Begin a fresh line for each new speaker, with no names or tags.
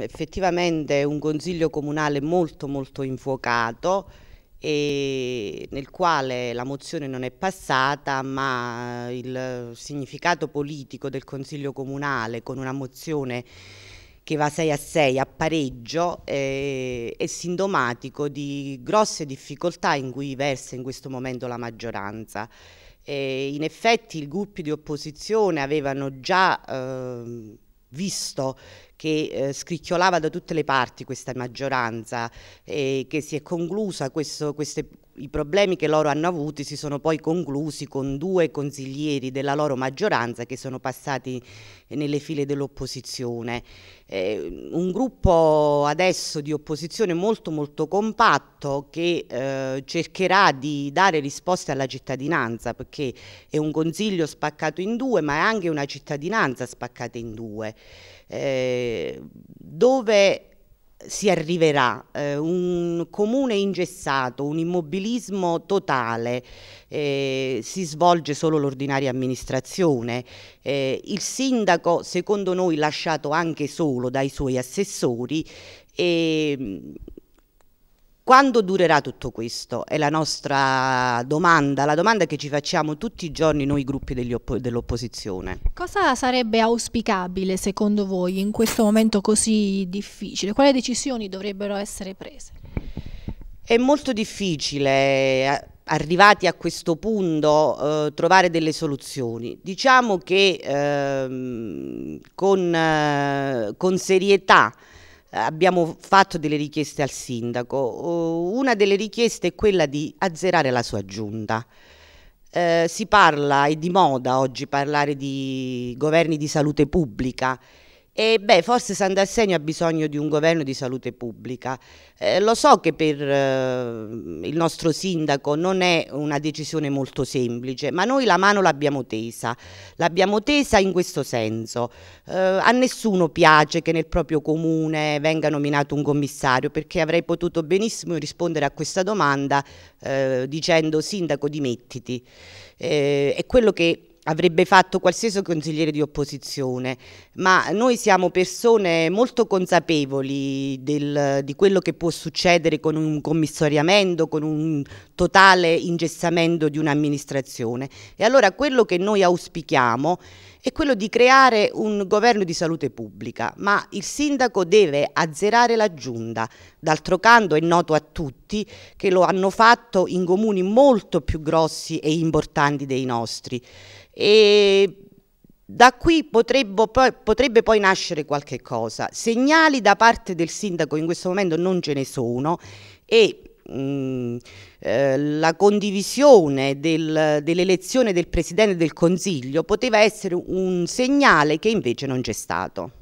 Effettivamente è un consiglio comunale molto molto infuocato nel quale la mozione non è passata ma il significato politico del consiglio comunale con una mozione che va 6 a 6 a pareggio eh, è sintomatico di grosse difficoltà in cui versa in questo momento la maggioranza. E eh, in effetti i gruppi di opposizione avevano già eh, visto che eh, scricchiolava da tutte le parti questa maggioranza e eh, che si è conclusa questo, queste, i problemi che loro hanno avuto si sono poi conclusi con due consiglieri della loro maggioranza che sono passati nelle file dell'opposizione. Eh, un gruppo adesso di opposizione molto molto compatto che eh, cercherà di dare risposte alla cittadinanza perché è un consiglio spaccato in due ma è anche una cittadinanza spaccata in due. Eh, dove si arriverà, eh, un comune ingessato, un immobilismo totale, eh, si svolge solo l'ordinaria amministrazione, eh, il sindaco secondo noi lasciato anche solo dai suoi assessori e ehm, quando durerà tutto questo? È la nostra domanda, la domanda che ci facciamo tutti i giorni noi gruppi dell'opposizione. Cosa sarebbe auspicabile secondo voi in questo momento così difficile? Quali decisioni dovrebbero essere prese? È molto difficile eh, arrivati a questo punto eh, trovare delle soluzioni. Diciamo che ehm, con, eh, con serietà abbiamo fatto delle richieste al sindaco. Eh, una delle richieste è quella di azzerare la sua giunta. Eh, si parla, è di moda oggi parlare di governi di salute pubblica e beh, forse San ha bisogno di un governo di salute pubblica. Eh, lo so che per eh, il nostro sindaco non è una decisione molto semplice, ma noi la mano l'abbiamo tesa. L'abbiamo tesa in questo senso. Eh, a nessuno piace che nel proprio comune venga nominato un commissario, perché avrei potuto benissimo rispondere a questa domanda eh, dicendo sindaco dimettiti. Eh, è quello che avrebbe fatto qualsiasi consigliere di opposizione, ma noi siamo persone molto consapevoli del, di quello che può succedere con un commissariamento, con un totale ingessamento di un'amministrazione. E allora quello che noi auspichiamo è quello di creare un governo di salute pubblica, ma il sindaco deve azzerare la giunta. D'altro canto è noto a tutti che lo hanno fatto in comuni molto più grossi e importanti dei nostri e da qui poi, potrebbe poi nascere qualche cosa. Segnali da parte del sindaco in questo momento non ce ne sono e mh, mm, eh, la condivisione del, dell'elezione del Presidente del Consiglio poteva essere un segnale che invece non c'è stato.